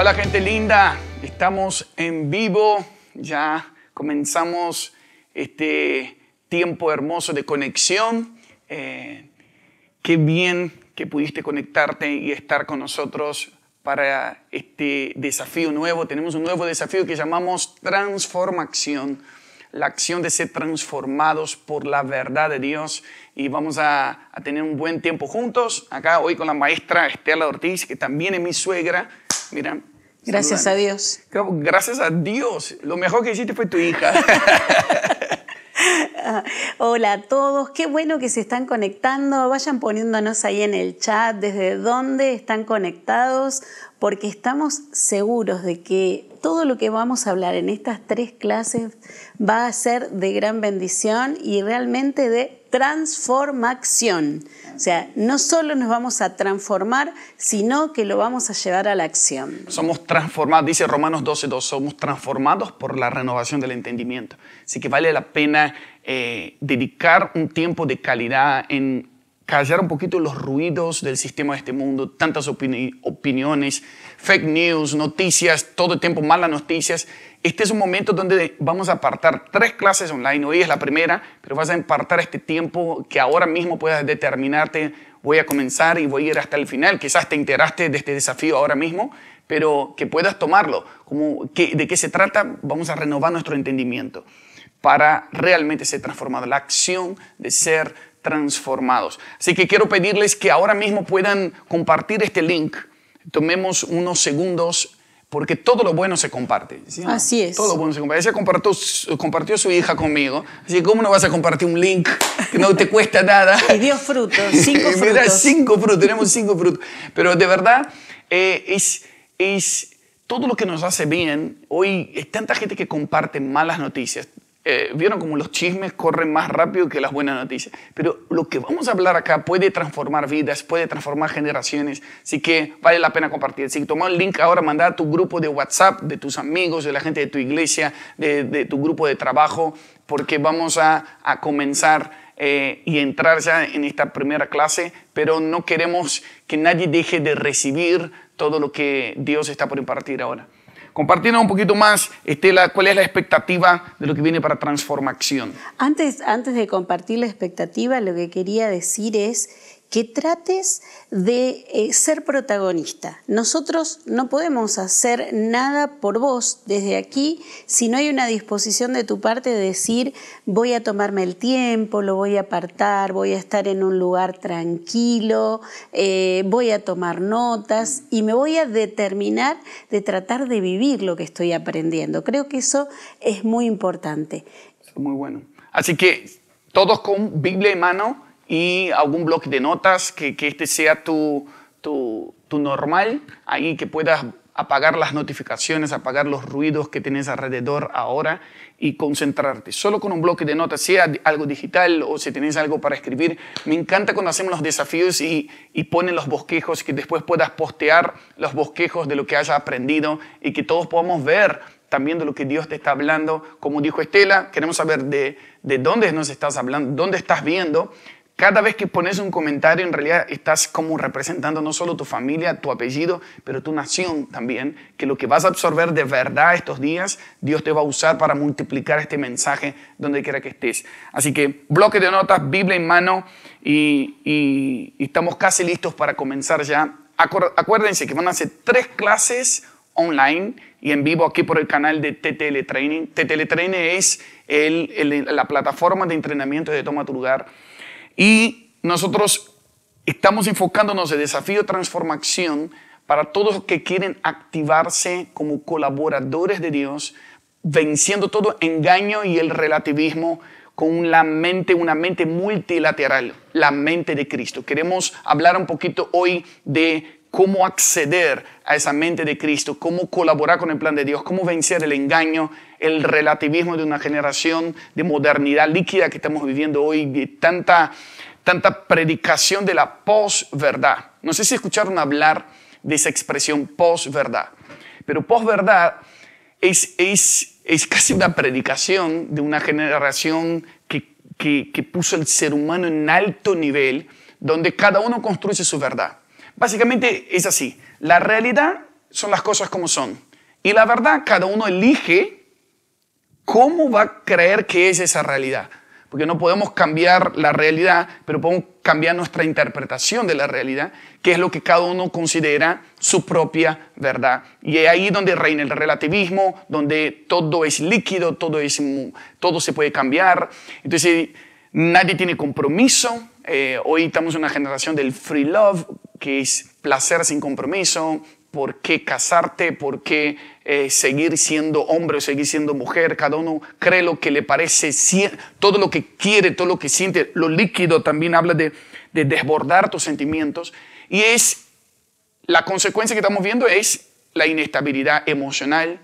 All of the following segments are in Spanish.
Hola gente linda, estamos en vivo, ya comenzamos este tiempo hermoso de conexión. Eh, qué bien que pudiste conectarte y estar con nosotros para este desafío nuevo. Tenemos un nuevo desafío que llamamos transformación, la acción de ser transformados por la verdad de Dios. Y vamos a, tener un buen tiempo juntos, acá hoy con la maestra Estela Ortiz, que también es mi suegra. Mira, Gracias a Dios. Gracias a Dios. Lo mejor que hiciste fue tu hija. Hola a todos, qué bueno que se están conectando. Vayan poniéndonos ahí en el chat desde dónde están conectados porque estamos seguros de que todo lo que vamos a hablar en estas tres clases va a ser de gran bendición y realmente de transformación. O sea, no solo nos vamos a transformar, sino que lo vamos a llevar a la acción. Somos transformados, dice Romanos 12.2, somos transformados por la renovación del entendimiento. Así que vale la pena eh, dedicar un tiempo de calidad en callar un poquito los ruidos del sistema de este mundo, tantas opiniones, fake news, noticias, todo el tiempo malas noticias. Este es un momento donde vamos a apartar tres clases online. Hoy es la primera, pero vas a apartar este tiempo que ahora mismo puedas determinarte. Voy a comenzar y voy a ir hasta el final. Quizás te enteraste de este desafío ahora mismo, pero que puedas tomarlo. Como que, ¿De qué se trata? Vamos a renovar nuestro entendimiento para realmente ser transformado. La acción de ser transformados. Así que quiero pedirles que ahora mismo puedan compartir este link. Tomemos unos segundos porque todo lo bueno se comparte. Así es. Todo lo bueno se comparte. Ella compartió, su hija conmigo. Así que, ¿cómo no vas a compartir un link que no te cuesta nada? y dio frutos, cinco frutos. cinco frutos, tenemos cinco frutos. Pero de verdad, eh, es, es todo lo que nos hace bien. Hoy hay tanta gente que comparte malas noticias, eh, Vieron como los chismes corren más rápido que las buenas noticias. Pero lo que vamos a hablar acá puede transformar vidas, puede transformar generaciones. Así que vale la pena compartir. si tomas el link ahora, manda a tu grupo de WhatsApp, de tus amigos, de la gente de tu iglesia, de, tu grupo de trabajo, porque vamos a, comenzar. Eh, y entrar ya en esta primera clase, pero no queremos que nadie deje de recibir todo lo que Dios está por impartir ahora. Compartirnos un poquito más, Estela, cuál es la expectativa de lo que viene para transformación. Antes, antes de compartir la expectativa, lo que quería decir es que trates de eh, ser protagonista. Nosotros no podemos hacer nada por vos desde aquí si no hay una disposición de tu parte de decir voy a tomarme el tiempo, lo voy a apartar, voy a estar en un lugar tranquilo, eh, voy a tomar notas y me voy a determinar de tratar de vivir lo que estoy aprendiendo. Creo que eso es muy importante. muy bueno. Así que todos con Biblia en mano y algún bloque de notas, que, este sea tu, tu, normal, ahí que puedas apagar las notificaciones, apagar los ruidos que tienes alrededor ahora y concentrarte. Solo con un bloque de notas, sea algo digital o si tienes algo para escribir. Me encanta cuando hacemos los desafíos y, y ponen los bosquejos, que después puedas postear los bosquejos de lo que hayas aprendido y que todos podamos ver también de lo que Dios te está hablando. Como dijo Estela, queremos saber de, de dónde nos estás hablando, dónde estás viendo cada vez que pones un comentario, en realidad estás como representando no solo tu familia, tu apellido, pero tu nación también, que lo que vas a absorber de verdad estos días, Dios te va a usar para multiplicar este mensaje donde quiera que estés. Así que bloque de notas, Biblia en mano y, estamos casi listos para comenzar ya. Acuérdense que van a hacer tres clases online y en vivo aquí por el canal de TTL Training. TTL Training es la plataforma de entrenamiento de Toma Tu Lugar y nosotros estamos enfocándonos en desafío transformación para todos los que quieren activarse como colaboradores de Dios, venciendo todo engaño y el relativismo con la mente, una mente multilateral, la mente de Cristo. Queremos hablar un poquito hoy de cómo acceder a esa mente de Cristo, cómo colaborar con el plan de Dios, cómo vencer el engaño, el relativismo de una generación de modernidad líquida que estamos viviendo hoy, de tanta, tanta predicación de la posverdad. No sé si escucharon hablar de esa expresión posverdad, pero posverdad es, es, es casi una predicación de una generación que, que puso el ser humano en alto nivel, donde cada uno construye su verdad. Básicamente es así. La realidad son las cosas como son. Y la verdad, cada uno elige cómo va a creer que es esa realidad. Porque no podemos cambiar la realidad, pero podemos cambiar nuestra interpretación de la realidad, que es lo que cada uno considera su propia verdad. Y es ahí donde reina el relativismo, donde todo es líquido, todo, es, todo se puede cambiar. Entonces, nadie tiene compromiso. Eh, hoy estamos en una generación del free love, que es placer sin compromiso, por qué casarte, por qué eh, seguir siendo hombre o seguir siendo mujer. Cada uno cree lo que le parece, todo lo que quiere, todo lo que siente. Lo líquido también habla de, desbordar tus sentimientos. Y es la consecuencia que estamos viendo es la inestabilidad emocional,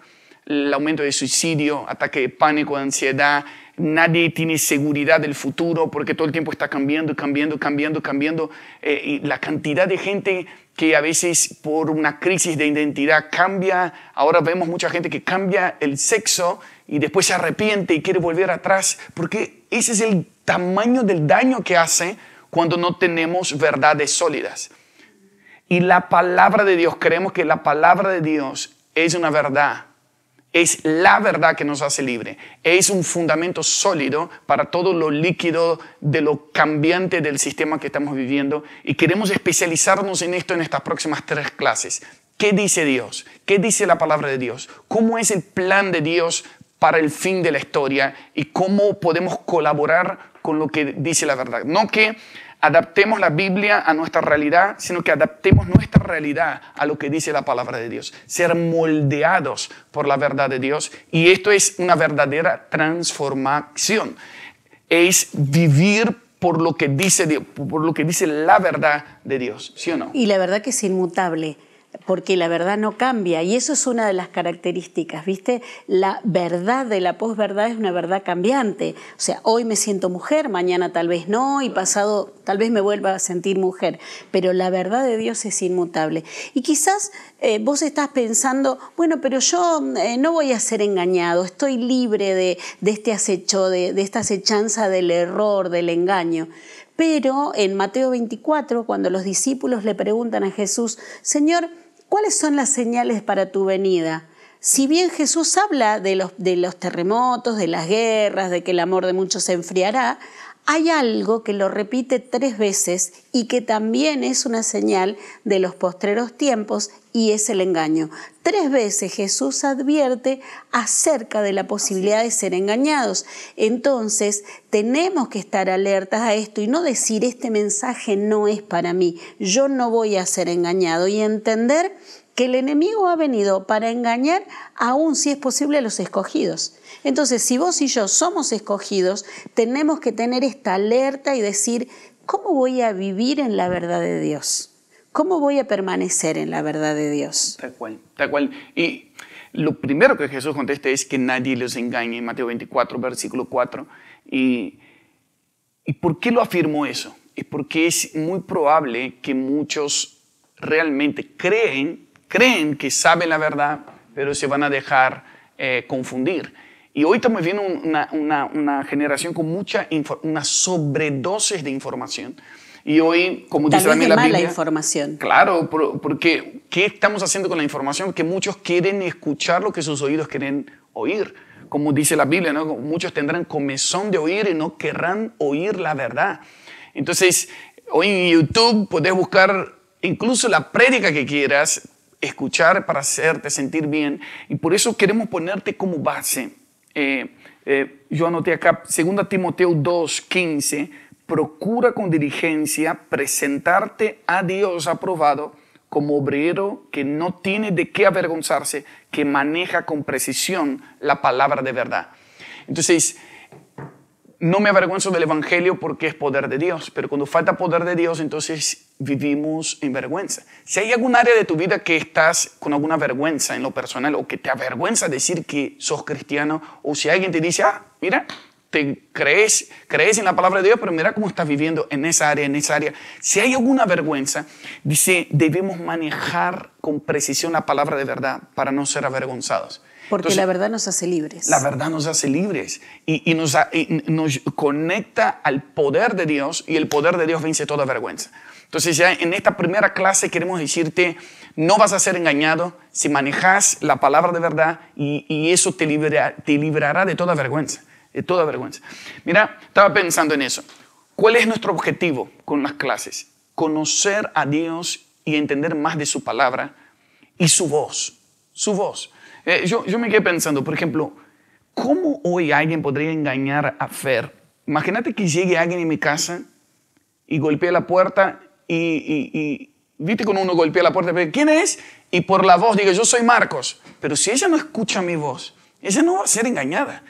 el aumento de suicidio, ataque de pánico, ansiedad, nadie tiene seguridad del futuro porque todo el tiempo está cambiando, cambiando, cambiando, cambiando. Eh, y la cantidad de gente que a veces por una crisis de identidad cambia, ahora vemos mucha gente que cambia el sexo y después se arrepiente y quiere volver atrás, porque ese es el tamaño del daño que hace cuando no tenemos verdades sólidas. Y la palabra de Dios, creemos que la palabra de Dios es una verdad es la verdad que nos hace libre. Es un fundamento sólido para todo lo líquido de lo cambiante del sistema que estamos viviendo y queremos especializarnos en esto en estas próximas tres clases. ¿Qué dice Dios? ¿Qué dice la palabra de Dios? ¿Cómo es el plan de Dios para el fin de la historia y cómo podemos colaborar con lo que dice la verdad? No que adaptemos la Biblia a nuestra realidad, sino que adaptemos nuestra realidad a lo que dice la palabra de Dios. Ser moldeados por la verdad de Dios. Y esto es una verdadera transformación. Es vivir por lo que dice por lo que dice la verdad de Dios, ¿sí o no? Y la verdad que es inmutable porque la verdad no cambia y eso es una de las características, ¿viste? La verdad de la posverdad es una verdad cambiante, o sea, hoy me siento mujer, mañana tal vez no y pasado tal vez me vuelva a sentir mujer, pero la verdad de Dios es inmutable. Y quizás eh, vos estás pensando, bueno, pero yo eh, no voy a ser engañado, estoy libre de, este acecho, de, de esta acechanza del error, del engaño. Pero en Mateo 24, cuando los discípulos le preguntan a Jesús, Señor, ¿Cuáles son las señales para tu venida? Si bien Jesús habla de los, terremotos, de las guerras, de que el amor de muchos se enfriará, hay algo que lo repite tres veces y que también es una señal de los postreros tiempos y es el engaño. Tres veces Jesús advierte acerca de la posibilidad de ser engañados. Entonces tenemos que estar alertas a esto y no decir este mensaje no es para mí, yo no voy a ser engañado y entender que el enemigo ha venido para engañar aún si es posible a los escogidos. Entonces, si vos y yo somos escogidos, tenemos que tener esta alerta y decir, ¿cómo voy a vivir en la verdad de Dios? ¿Cómo voy a permanecer en la verdad de Dios? Tal cual, tal cual. Y lo primero que Jesús contesta es que nadie los engañe, Mateo 24, versículo 4. Y, por qué lo afirmó eso? Es porque es muy probable que muchos realmente creen, creen que saben la verdad, pero se van a dejar eh, confundir. Y hoy estamos viendo una, generación con mucha, una sobredosis de información. Y hoy, como dice también la Biblia, información. Claro, porque ¿qué estamos haciendo con la información? Que muchos quieren escuchar lo que sus oídos quieren oír. Como dice la Biblia, ¿no? muchos tendrán comezón de oír y no querrán oír la verdad. Entonces, hoy en YouTube podés buscar incluso la prédica que quieras escuchar para hacerte sentir bien. Y por eso queremos ponerte como base eh, eh, yo anoté acá, 2 Timoteo 2, 15, procura con diligencia presentarte a Dios aprobado como obrero que no tiene de qué avergonzarse, que maneja con precisión la palabra de verdad. Entonces, no me avergüenzo del Evangelio porque es poder de Dios, pero cuando falta poder de Dios, entonces vivimos en vergüenza. Si hay algún área de tu vida que estás con alguna vergüenza en lo personal o que te avergüenza decir que sos cristiano, o si alguien te dice, ah, mira, te crees, crees en la palabra de Dios, pero mira cómo estás viviendo en esa área, en esa área. Si hay alguna vergüenza, dice, debemos manejar con precisión la palabra de verdad para no ser avergonzados. Porque la verdad nos hace libres. La verdad nos hace libres y, nos, conecta al poder de Dios y el poder de Dios vence toda vergüenza. Entonces ya en esta primera clase queremos decirte, no vas a ser engañado si manejas la palabra de verdad y, eso te, libera, te librará de toda vergüenza, de toda vergüenza. Mira, estaba pensando en eso. ¿Cuál es nuestro objetivo con las clases? Conocer a Dios y entender más de su palabra y su voz, su voz. Eh, yo, yo me quedé pensando, por ejemplo, ¿cómo hoy alguien podría engañar a Fer? Imagínate que llegue alguien en mi casa y golpee la puerta y, y, viste con uno golpea la puerta, pero ¿quién es? Y por la voz diga, yo soy Marcos. Pero si ella no escucha mi voz, ella no va a ser engañada.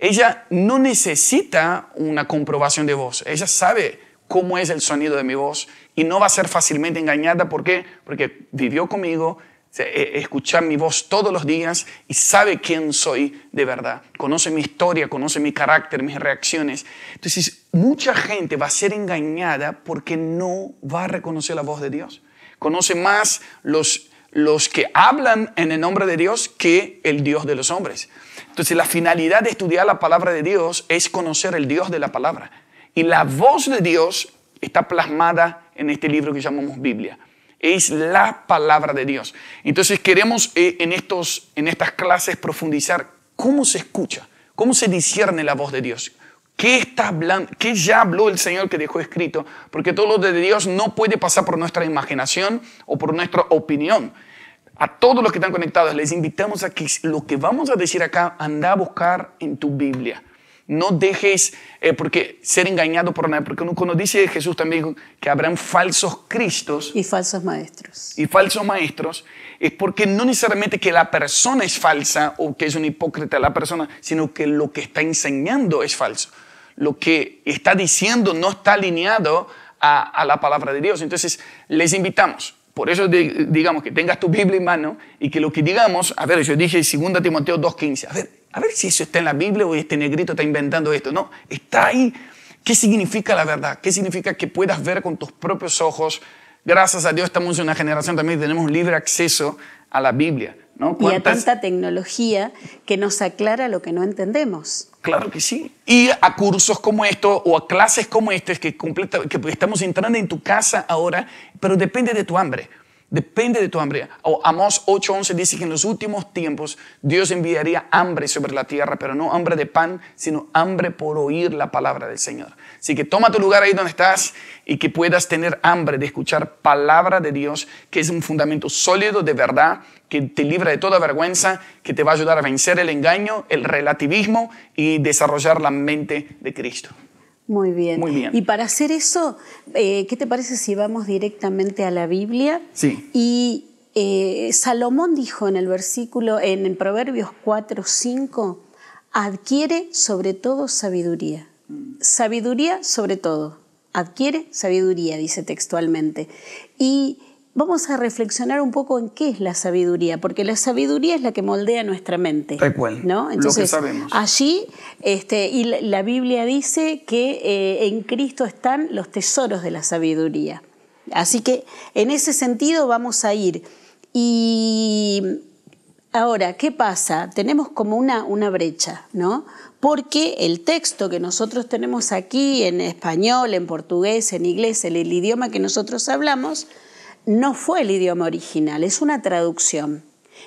Ella no necesita una comprobación de voz. Ella sabe cómo es el sonido de mi voz y no va a ser fácilmente engañada. ¿Por qué? Porque vivió conmigo, eh, escuchar mi voz todos los días y sabe quién soy de verdad. Conoce mi historia, conoce mi carácter, mis reacciones. Entonces, mucha gente va a ser engañada porque no va a reconocer la voz de Dios. Conoce más los, los que hablan en el nombre de Dios que el Dios de los hombres. Entonces, la finalidad de estudiar la palabra de Dios es conocer el Dios de la palabra. Y la voz de Dios está plasmada en este libro que llamamos Biblia. Es la palabra de Dios. Entonces queremos eh, en, estos, en estas clases profundizar cómo se escucha, cómo se discierne la voz de Dios. ¿Qué, está ¿Qué ya habló el Señor que dejó escrito? Porque todo lo de Dios no puede pasar por nuestra imaginación o por nuestra opinión. A todos los que están conectados les invitamos a que lo que vamos a decir acá, anda a buscar en tu Biblia no dejes eh, porque ser engañado por nadie, porque cuando dice Jesús también que habrán falsos cristos. Y falsos maestros. Y falsos maestros, es porque no necesariamente que la persona es falsa o que es un hipócrita la persona, sino que lo que está enseñando es falso. Lo que está diciendo no está alineado a la palabra de Dios. Entonces, les invitamos por eso digamos que tengas tu Biblia en mano y que lo que digamos, a ver, yo dije 2 Timoteo 2.15, a ver, a ver si eso está en la Biblia o este negrito está inventando esto. No, está ahí. ¿Qué significa la verdad? ¿Qué significa que puedas ver con tus propios ojos? Gracias a Dios estamos en una generación también que tenemos libre acceso a la Biblia. Y a tanta tecnología que nos aclara lo que no entendemos. Claro que sí. Y a cursos como estos o a clases como estas que, que estamos entrando en tu casa ahora, pero depende de tu hambre. Depende de tu hambre. Amós 8:11 dice que en los últimos tiempos Dios enviaría hambre sobre la tierra, pero no hambre de pan, sino hambre por oír la palabra del Señor. Así que toma tu lugar ahí donde estás y que puedas tener hambre de escuchar palabra de Dios, que es un fundamento sólido de verdad, que te libra de toda vergüenza, que te va a ayudar a vencer el engaño, el relativismo y desarrollar la mente de Cristo. Muy bien. Muy bien. Y para hacer eso, eh, ¿qué te parece si vamos directamente a la Biblia? Sí. Y eh, Salomón dijo en el versículo, en Proverbios 4, 5, adquiere sobre todo sabiduría sabiduría sobre todo. Adquiere sabiduría, dice textualmente. Y vamos a reflexionar un poco en qué es la sabiduría, porque la sabiduría es la que moldea nuestra mente. ¿no? Entonces, Allí, este, y la Biblia dice que eh, en Cristo están los tesoros de la sabiduría. Así que en ese sentido vamos a ir. Y ahora, ¿qué pasa? Tenemos como una, una brecha, ¿no? porque el texto que nosotros tenemos aquí en español, en portugués, en inglés, el, idioma que nosotros hablamos, no fue el idioma original, es una traducción.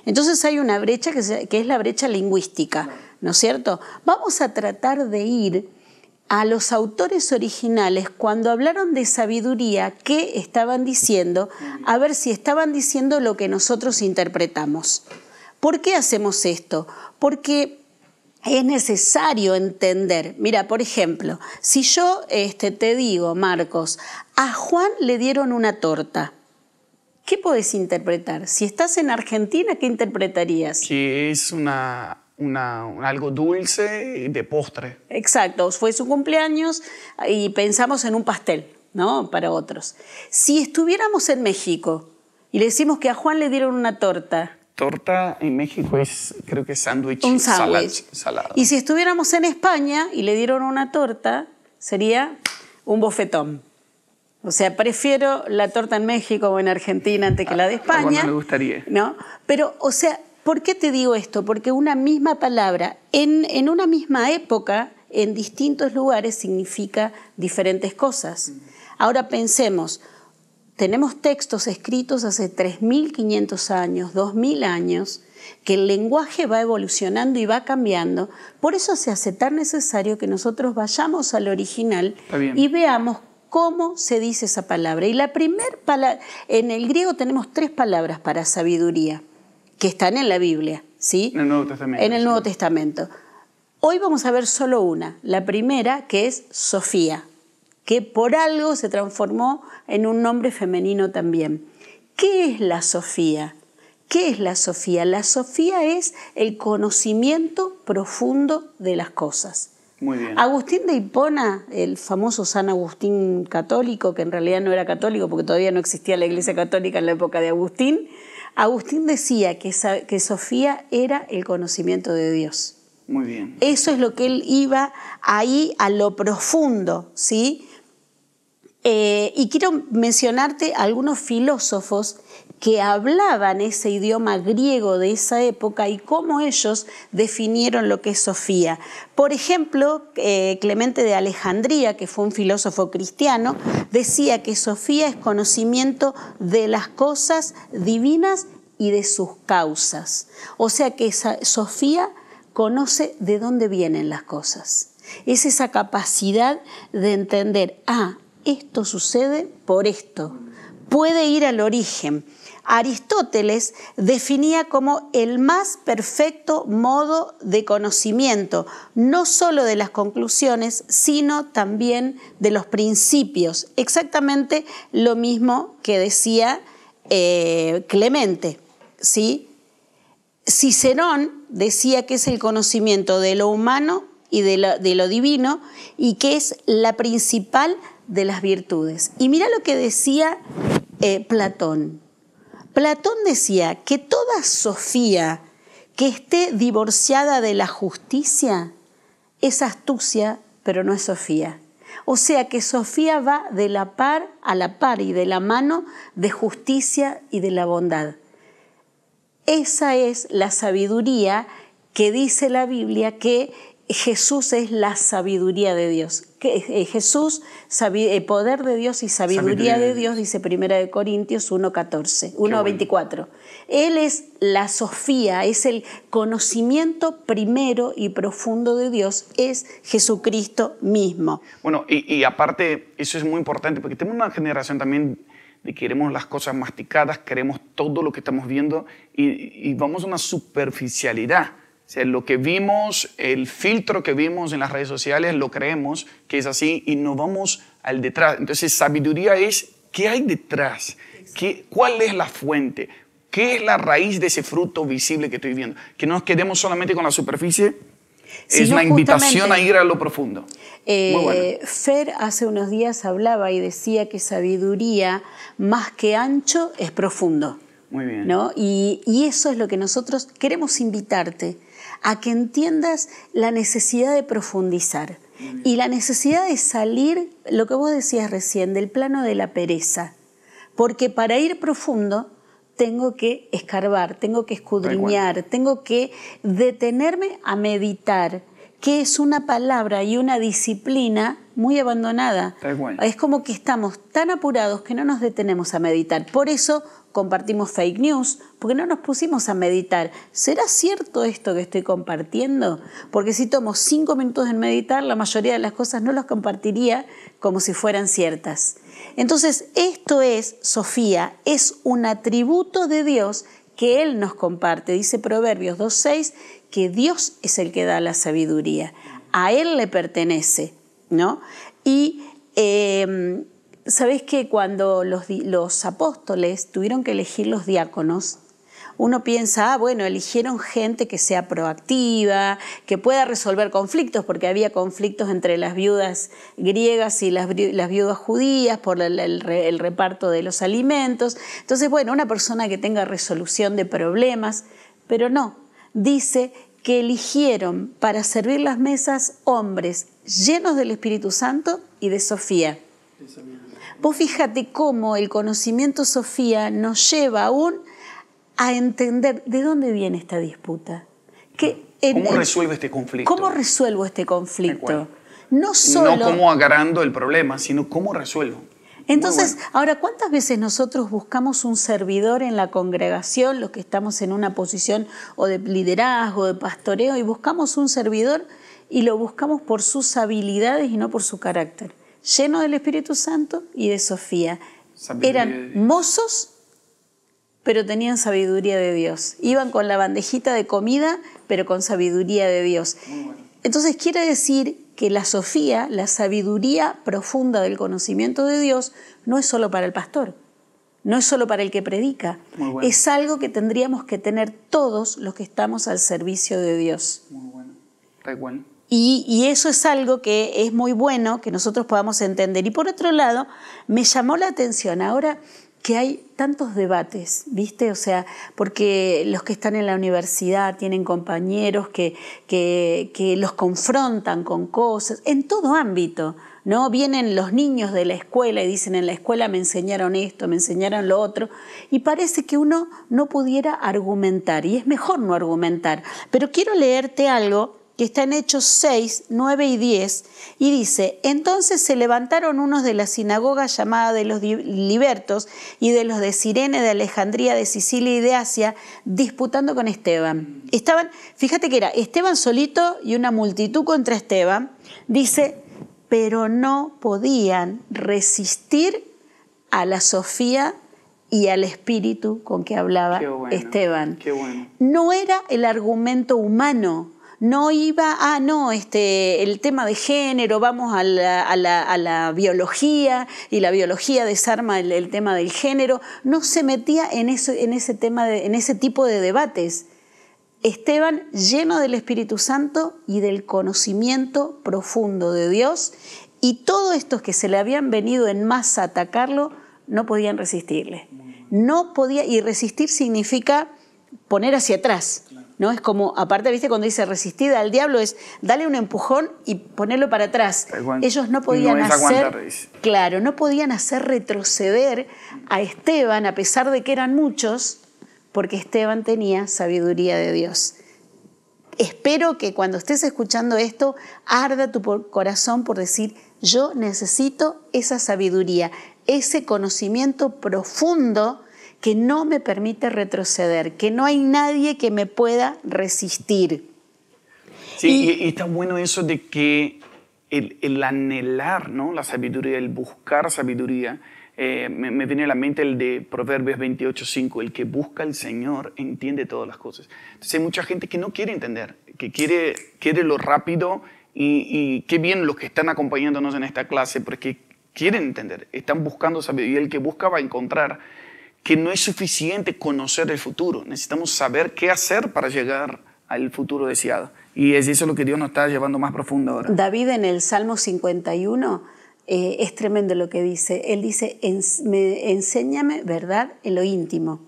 Entonces hay una brecha que, que es la brecha lingüística, ¿no es cierto? Vamos a tratar de ir a los autores originales cuando hablaron de sabiduría, qué estaban diciendo, a ver si estaban diciendo lo que nosotros interpretamos. ¿Por qué hacemos esto? Porque es necesario entender. Mira, por ejemplo, si yo este, te digo, Marcos, a Juan le dieron una torta. ¿Qué podés interpretar? Si estás en Argentina, ¿qué interpretarías? Si es algo dulce de postre. Exacto, fue su cumpleaños y pensamos en un pastel, ¿no? Para otros. Si estuviéramos en México y le decimos que a Juan le dieron una torta, Torta en México es, creo que sándwich. sándwich. Salado. Y si estuviéramos en España y le dieron una torta, sería un bofetón. O sea, prefiero la torta en México o en Argentina antes que la de ah, España. me gustaría. ¿no? Pero, o sea, ¿por qué te digo esto? Porque una misma palabra, en, en una misma época, en distintos lugares, significa diferentes cosas. Ahora pensemos, tenemos textos escritos hace 3.500 años, 2.000 años, que el lenguaje va evolucionando y va cambiando. Por eso se hace tan necesario que nosotros vayamos al original y veamos cómo se dice esa palabra. Y la primera palabra, en el griego tenemos tres palabras para sabiduría, que están en la Biblia, ¿sí? En el Nuevo Testamento. Testamento. Hoy vamos a ver solo una, la primera que es Sofía que por algo se transformó en un nombre femenino también. ¿Qué es la Sofía? ¿Qué es la Sofía? La Sofía es el conocimiento profundo de las cosas. Muy bien. Agustín de Hipona, el famoso San Agustín católico, que en realidad no era católico porque todavía no existía la Iglesia Católica en la época de Agustín, Agustín decía que, Sofía era el conocimiento de Dios. Muy bien. Eso es lo que él iba ahí a lo profundo, ¿sí? Eh, y quiero mencionarte algunos filósofos que hablaban ese idioma griego de esa época y cómo ellos definieron lo que es Sofía. Por ejemplo, eh, Clemente de Alejandría, que fue un filósofo cristiano, decía que Sofía es conocimiento de las cosas divinas y de sus causas. O sea que Sofía conoce de dónde vienen las cosas. Es esa capacidad de entender, ah, esto sucede por esto. Puede ir al origen. Aristóteles definía como el más perfecto modo de conocimiento, no solo de las conclusiones, sino también de los principios. Exactamente lo mismo que decía eh, Clemente. ¿sí? Cicerón decía que es el conocimiento de lo humano y de lo, divino y que es la principal de las virtudes. Y mira lo que decía eh, Platón. Platón decía que toda Sofía que esté divorciada de la justicia es astucia, pero no es Sofía. O sea que Sofía va de la par a la par y de la mano de justicia y de la bondad. Esa es la sabiduría que dice la Biblia que Jesús es la sabiduría de Dios. Eh, Jesús, eh, poder de Dios y sabiduría, de Dios, dice Primera de Corintios 1.14, 1.24. Él es la sofía, es el conocimiento primero y profundo de Dios, es Jesucristo mismo. Bueno, y, aparte, eso es muy importante, porque tenemos una generación también de queremos las cosas masticadas, queremos todo lo que estamos viendo y vamos a una superficialidad o sea, lo que vimos, el filtro que vimos en las redes sociales, lo creemos que es así y no vamos al detrás. Entonces, sabiduría es qué hay detrás, ¿Qué, cuál es la fuente, qué es la raíz de ese fruto visible que estoy viendo. Que no nos quedemos solamente con la superficie, es la invitación a ir a lo profundo. Eh, Fer hace unos días hablaba y decía que sabiduría más que ancho es profundo. Muy bien. y eso es lo que nosotros queremos invitarte a que entiendas la necesidad de profundizar y la necesidad de salir, lo que vos decías recién, del plano de la pereza. Porque para ir profundo tengo que escarbar, tengo que escudriñar, tengo que detenerme a meditar, que es una palabra y una disciplina muy abandonada. Es como que estamos tan apurados que no nos detenemos a meditar. Por eso compartimos fake news, porque no nos pusimos a meditar. ¿Será cierto esto que estoy compartiendo? Porque si tomo cinco minutos en meditar, la mayoría de las cosas no las compartiría como si fueran ciertas. Entonces, esto es, Sofía, es un atributo de Dios que Él nos comparte. Dice Proverbios 2.6 que Dios es el que da la sabiduría. A Él le pertenece, ¿no? Y em, Sabés que cuando los, apóstoles tuvieron que elegir los diáconos, uno piensa, ah, bueno, eligieron gente que sea proactiva, que pueda resolver conflictos, porque había conflictos entre las viudas griegas y las, viudas judías por el, reparto de los alimentos. Entonces, bueno, una persona que tenga resolución de problemas, pero no, dice que eligieron para servir las mesas hombres llenos del Espíritu Santo y de Sofía. Vos fíjate cómo el conocimiento Sofía nos lleva aún a entender de dónde viene esta disputa. ¿Cómo resuelve este conflicto? ¿Cómo resuelvo este conflicto? No solo... cómo agarrando el problema, sino cómo resuelvo. Entonces, ahora, ¿cuántas veces nosotros buscamos un servidor en la congregación, los que estamos en una posición o de liderazgo, de pastoreo, y buscamos un servidor y lo buscamos por sus habilidades y no por su carácter? lleno del Espíritu Santo y de Sofía. Eran mozos, pero tenían sabiduría de Dios. Iban con la bandejita de comida, pero con sabiduría de Dios. Entonces quiere decir que la Sofía, la sabiduría profunda del conocimiento de Dios, no es solo para el pastor, no es solo para el que predica, es algo que tendríamos que tener todos los que estamos al servicio de Dios. Muy bueno, y, eso es algo que es muy bueno que nosotros podamos entender. Y por otro lado, me llamó la atención ahora que hay tantos debates, ¿viste? O sea, porque los que están en la universidad tienen compañeros que los confrontan con cosas, en todo ámbito. ¿no? Vienen los niños de la escuela y dicen, en la escuela me enseñaron esto, me enseñaron lo otro, y parece que uno no pudiera argumentar, y es mejor no argumentar. Pero quiero leerte algo que está en Hechos 6, 9 y 10, y dice, entonces se levantaron unos de la sinagoga llamada de los libertos y de los de Sirene, de Alejandría, de Sicilia y de Asia, disputando con Esteban. Estaban, fíjate que era Esteban solito y una multitud contra Esteban, dice, pero no podían resistir a la Sofía y al espíritu con que hablaba Esteban. No era el argumento humano, no iba ah, no, este, el tema de género, vamos a la, biología y la biología desarma el, tema del género, no se metía en, en, ese tema en ese tipo de debates. Esteban, lleno del Espíritu Santo y del conocimiento profundo de Dios, y todos estos que se le habían venido en masa a atacarlo, no podían resistirle. No podía, y resistir significa poner hacia atrás, ¿no? Es como, aparte, viste, cuando dice resistida al diablo, es dale un empujón y ponerlo para atrás. Eh, Ellos no podían hacer. claro, no podían hacer retroceder a Esteban, a pesar de que eran muchos, porque Esteban tenía sabiduría de Dios. Espero que cuando estés escuchando esto, arda tu corazón por decir, yo necesito esa sabiduría, ese conocimiento profundo que no me permite retroceder, que no hay nadie que me pueda resistir. Sí, y, está bueno eso de que el, anhelar ¿no? la sabiduría, el buscar sabiduría, eh, me, viene a la mente el de Proverbios 28.5, el que busca al Señor entiende todas las cosas. Entonces hay mucha gente que no quiere entender, que quiere, quiere lo rápido y, y qué bien los que están acompañándonos en esta clase, porque quieren entender, están buscando sabiduría, el que busca va a encontrar que no es suficiente conocer el futuro, necesitamos saber qué hacer para llegar al futuro deseado. Y es eso lo que Dios nos está llevando más profundo ahora. David en el Salmo 51 eh, es tremendo lo que dice. Él dice, enséñame verdad en lo íntimo.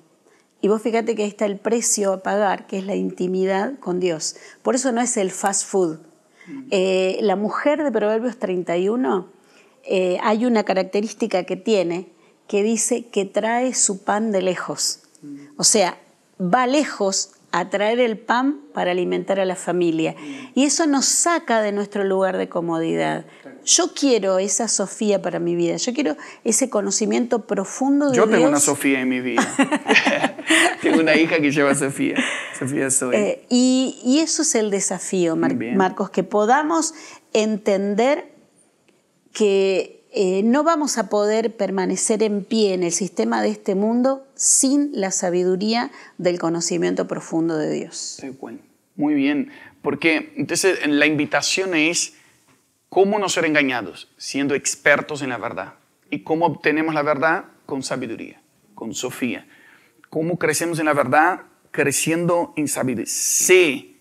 Y vos fíjate que ahí está el precio a pagar, que es la intimidad con Dios. Por eso no es el fast food. Mm. Eh, la mujer de Proverbios 31 eh, hay una característica que tiene, que dice que trae su pan de lejos. O sea, va lejos a traer el pan para alimentar a la familia. Y eso nos saca de nuestro lugar de comodidad. Yo quiero esa Sofía para mi vida. Yo quiero ese conocimiento profundo de Yo tengo una Sofía en mi vida. tengo una hija que lleva a Sofía. Sofía soy. Eh, y, eso es el desafío, Marcos, que podamos entender que eh, no vamos a poder permanecer en pie en el sistema de este mundo sin la sabiduría del conocimiento profundo de Dios. Muy bien, porque entonces la invitación es cómo no ser engañados, siendo expertos en la verdad. ¿Y cómo obtenemos la verdad? Con sabiduría, con Sofía. ¿Cómo crecemos en la verdad? Creciendo en sabiduría. Sé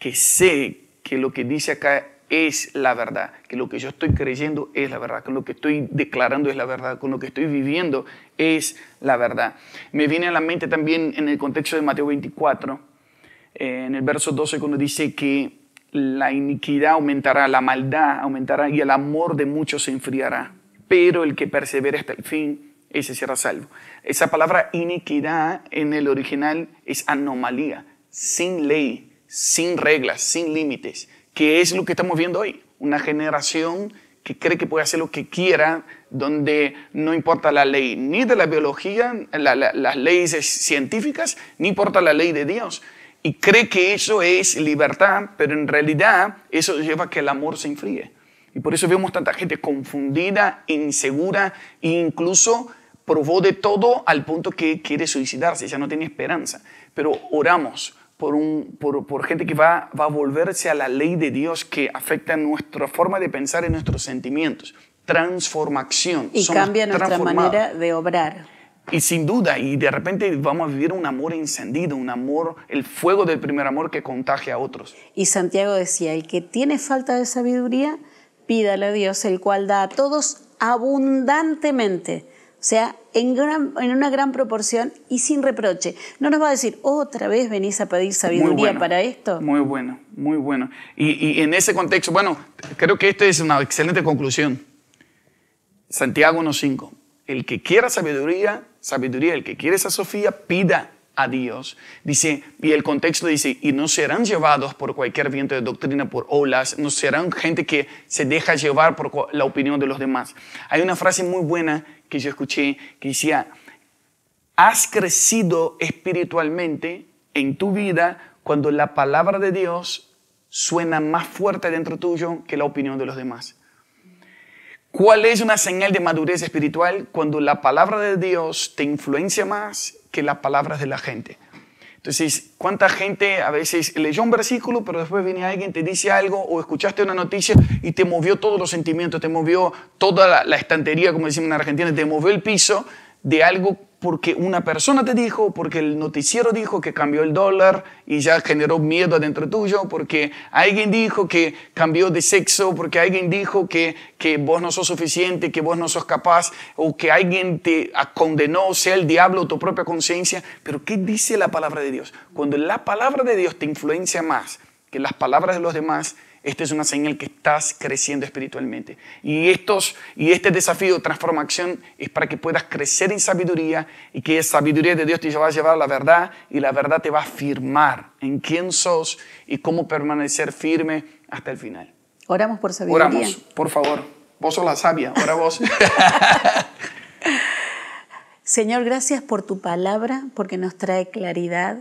que sé que lo que dice acá es la verdad, que lo que yo estoy creyendo es la verdad, que lo que estoy declarando es la verdad, con lo que estoy viviendo es la verdad. Me viene a la mente también en el contexto de Mateo 24, eh, en el verso 12, cuando dice que la iniquidad aumentará, la maldad aumentará y el amor de muchos se enfriará, pero el que persevera hasta el fin, ese será salvo. Esa palabra iniquidad en el original es anomalía, sin ley, sin reglas, sin límites que es lo que estamos viendo hoy, una generación que cree que puede hacer lo que quiera, donde no importa la ley ni de la biología, las leyes científicas, ni importa la ley de Dios. Y cree que eso es libertad, pero en realidad eso lleva a que el amor se enfríe. Y por eso vemos tanta gente confundida, insegura e incluso probó de todo al punto que quiere suicidarse, ya no tiene esperanza. Pero oramos por, gente que va, a volverse a la ley de Dios que afecta nuestra forma de pensar y nuestros sentimientos. Transformación. Y cambia nuestra manera de obrar. Y sin duda, y de repente vamos a vivir un amor encendido, un amor, el fuego del primer amor que contagia a otros. Y Santiago decía, el que tiene falta de sabiduría, pídale a Dios, el cual da a todos abundantemente o sea, en, en una gran proporción y sin reproche. No nos va a decir, otra vez venís a pedir sabiduría para esto. Muy bueno, muy bueno. Y, y en ese contexto, bueno, creo que esta es una excelente conclusión. Santiago 1.5. El que quiera sabiduría, sabiduría, el que quiere esa Sofía, pida a Dios. Dice, y el contexto dice, y no serán llevados por cualquier viento de doctrina, por olas, no serán gente que se deja llevar por la opinión de los demás. Hay una frase muy buena que yo escuché que decía, has crecido espiritualmente en tu vida cuando la palabra de Dios suena más fuerte dentro tuyo que la opinión de los demás. ¿Cuál es una señal de madurez espiritual cuando la palabra de Dios te influencia más que las palabras de la gente? Entonces, ¿cuánta gente a veces leyó un versículo, pero después viene alguien, te dice algo o escuchaste una noticia y te movió todos los sentimientos, te movió toda la, estantería, como decimos en Argentina, te movió el piso de algo porque una persona te dijo, porque el noticiero dijo que cambió el dólar y ya generó miedo adentro tuyo, porque alguien dijo que cambió de sexo, porque alguien dijo que, que vos no sos suficiente, que vos no sos capaz, o que alguien te condenó, sea el diablo o tu propia conciencia. Pero ¿qué dice la palabra de Dios? Cuando la palabra de Dios te influencia más que las palabras de los demás, esta es una señal que estás creciendo espiritualmente. Y, estos, y este desafío, de transformación, es para que puedas crecer en sabiduría y que esa sabiduría de Dios te va a llevar a la verdad y la verdad te va a afirmar en quién sos y cómo permanecer firme hasta el final. Oramos por sabiduría. Oramos, por favor. Vos sos la sabia, ora vos. Señor, gracias por tu palabra, porque nos trae claridad.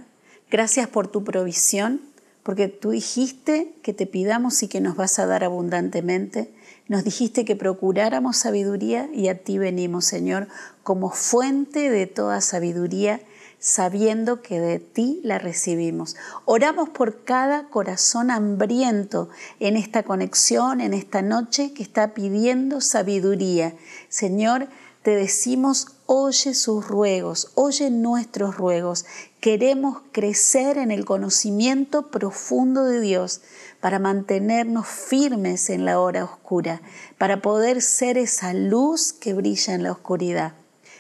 Gracias por tu provisión porque tú dijiste que te pidamos y que nos vas a dar abundantemente. Nos dijiste que procuráramos sabiduría y a ti venimos, Señor, como fuente de toda sabiduría, sabiendo que de ti la recibimos. Oramos por cada corazón hambriento en esta conexión, en esta noche, que está pidiendo sabiduría. Señor, te decimos oye sus ruegos, oye nuestros ruegos. Queremos crecer en el conocimiento profundo de Dios para mantenernos firmes en la hora oscura, para poder ser esa luz que brilla en la oscuridad.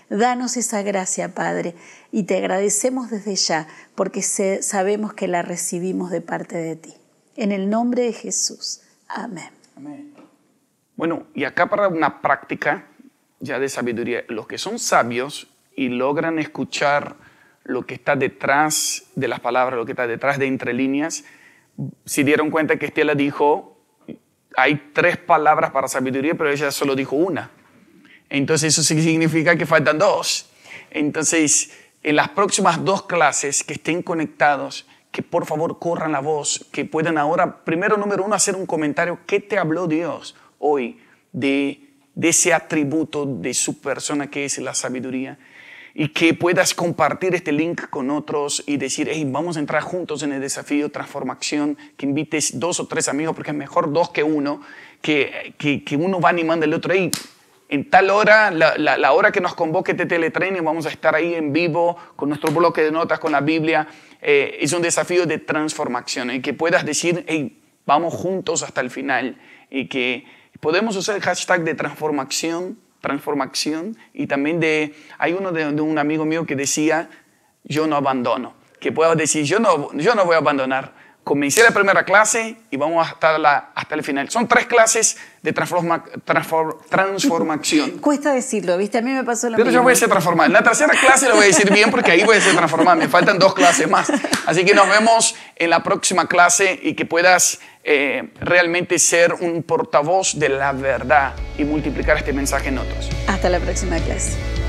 Danos esa gracia, Padre, y te agradecemos desde ya, porque sabemos que la recibimos de parte de ti. En el nombre de Jesús. Amén. Bueno, y acá para una práctica, ya de sabiduría, los que son sabios y logran escuchar lo que está detrás de las palabras, lo que está detrás de entre líneas, si dieron cuenta que Estela dijo, hay tres palabras para sabiduría, pero ella solo dijo una. Entonces eso significa que faltan dos. Entonces, en las próximas dos clases que estén conectados, que por favor corran la voz, que puedan ahora, primero número uno, hacer un comentario, ¿qué te habló Dios hoy de de ese atributo de su persona que es la sabiduría y que puedas compartir este link con otros y decir, hey, vamos a entrar juntos en el desafío transformación, que invites dos o tres amigos, porque es mejor dos que uno, que, uno va animando al otro, hey, en tal hora, la, hora que nos convoque este teletraining, vamos a estar ahí en vivo con nuestro bloque de notas, con la Biblia. Eh, es un desafío de transformación y que puedas decir, hey, vamos juntos hasta el final y que Podemos usar el hashtag de transformación, transformación y también de, hay uno de, un amigo mío que decía, yo no abandono, que puedo decir, yo no, yo no voy a abandonar, Comencé la primera clase y vamos hasta, la, hasta el final. Son tres clases de transforma, transformación. Cuesta decirlo, ¿viste? A mí me pasó lo Pero yo voy a ser transformado. En la tercera clase lo voy a decir bien porque ahí voy a ser transformado. Me faltan dos clases más. Así que nos vemos en la próxima clase y que puedas eh, realmente ser un portavoz de la verdad y multiplicar este mensaje en otros. Hasta la próxima clase.